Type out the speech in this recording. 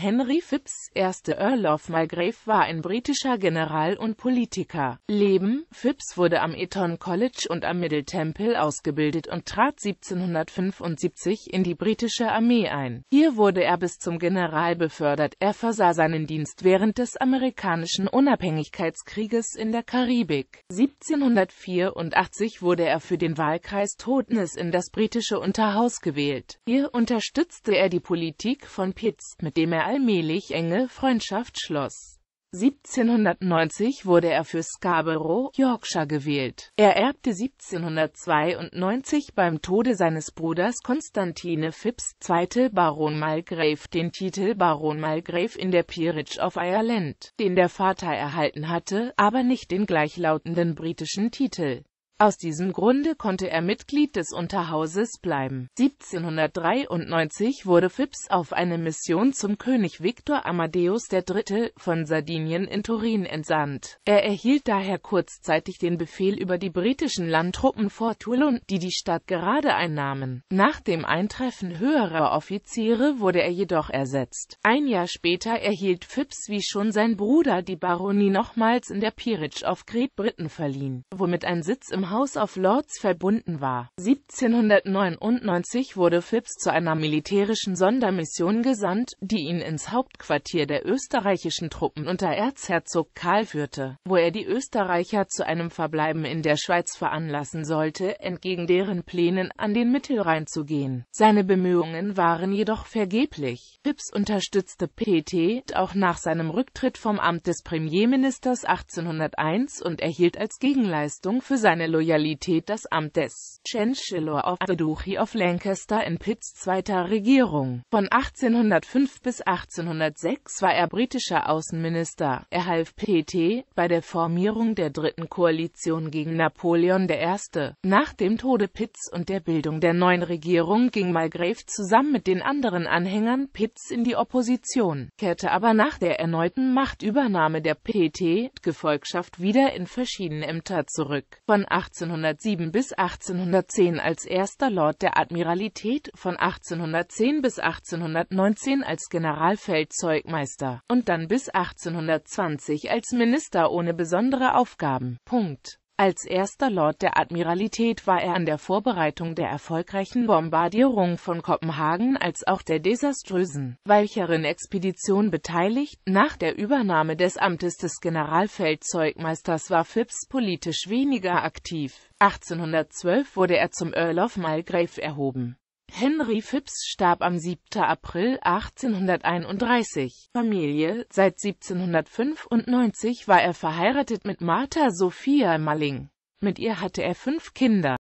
Henry Phipps, erster Earl of Malgrave, war ein britischer General und Politiker. Leben Phipps wurde am Eton College und am Middle Temple ausgebildet und trat 1775 in die britische Armee ein. Hier wurde er bis zum General befördert, er versah seinen Dienst während des amerikanischen Unabhängigkeitskrieges in der Karibik. 1784 wurde er für den Wahlkreis Totnes in das britische Unterhaus gewählt. Hier unterstützte er die Politik von Pitts, mit dem er allmählich enge Freundschaft schloss. 1790 wurde er für Scarborough, Yorkshire gewählt. Er erbte 1792 beim Tode seines Bruders Konstantine Phipps, zweite Baron Malgrave, den Titel Baron Malgrave in der Peerage of Ireland, den der Vater erhalten hatte, aber nicht den gleichlautenden britischen Titel aus diesem Grunde konnte er Mitglied des Unterhauses bleiben. 1793 wurde Phipps auf eine Mission zum König Viktor Amadeus III. von Sardinien in Turin entsandt. Er erhielt daher kurzzeitig den Befehl über die britischen Landtruppen vor Toulon, die die Stadt gerade einnahmen. Nach dem Eintreffen höherer Offiziere wurde er jedoch ersetzt. Ein Jahr später erhielt Phipps wie schon sein Bruder die Baronie nochmals in der Peerage of Great Britain verliehen, womit ein Sitz im dem House of Lords verbunden war. 1799 wurde Phipps zu einer militärischen Sondermission gesandt, die ihn ins Hauptquartier der österreichischen Truppen unter Erzherzog Karl führte, wo er die Österreicher zu einem Verbleiben in der Schweiz veranlassen sollte, entgegen deren Plänen an den Mittelrhein zu gehen. Seine Bemühungen waren jedoch vergeblich. Phipps unterstützte PT auch nach seinem Rücktritt vom Amt des Premierministers 1801 und erhielt als Gegenleistung für seine Loyalität das Amt des Chancellor of the Duchy of Lancaster in Pitts zweiter Regierung. Von 1805 bis 1806 war er britischer Außenminister. Er half P.T. bei der Formierung der dritten Koalition gegen Napoleon I. Nach dem Tode Pitts und der Bildung der neuen Regierung ging Mulgrave zusammen mit den anderen Anhängern Pitts in die Opposition, kehrte aber nach der erneuten Machtübernahme der P.T. Gefolgschaft wieder in verschiedene Ämter zurück. Von 1807 bis 1810 als erster Lord der Admiralität, von 1810 bis 1819 als Generalfeldzeugmeister und dann bis 1820 als Minister ohne besondere Aufgaben. Punkt als erster Lord der Admiralität war er an der Vorbereitung der erfolgreichen Bombardierung von Kopenhagen als auch der desaströsen Weicheren expedition beteiligt. Nach der Übernahme des Amtes des Generalfeldzeugmeisters war Phipps politisch weniger aktiv. 1812 wurde er zum Earl of Malgrave erhoben Henry Phipps starb am 7. April 1831. Familie Seit 1795 war er verheiratet mit Martha Sophia Malling. Mit ihr hatte er fünf Kinder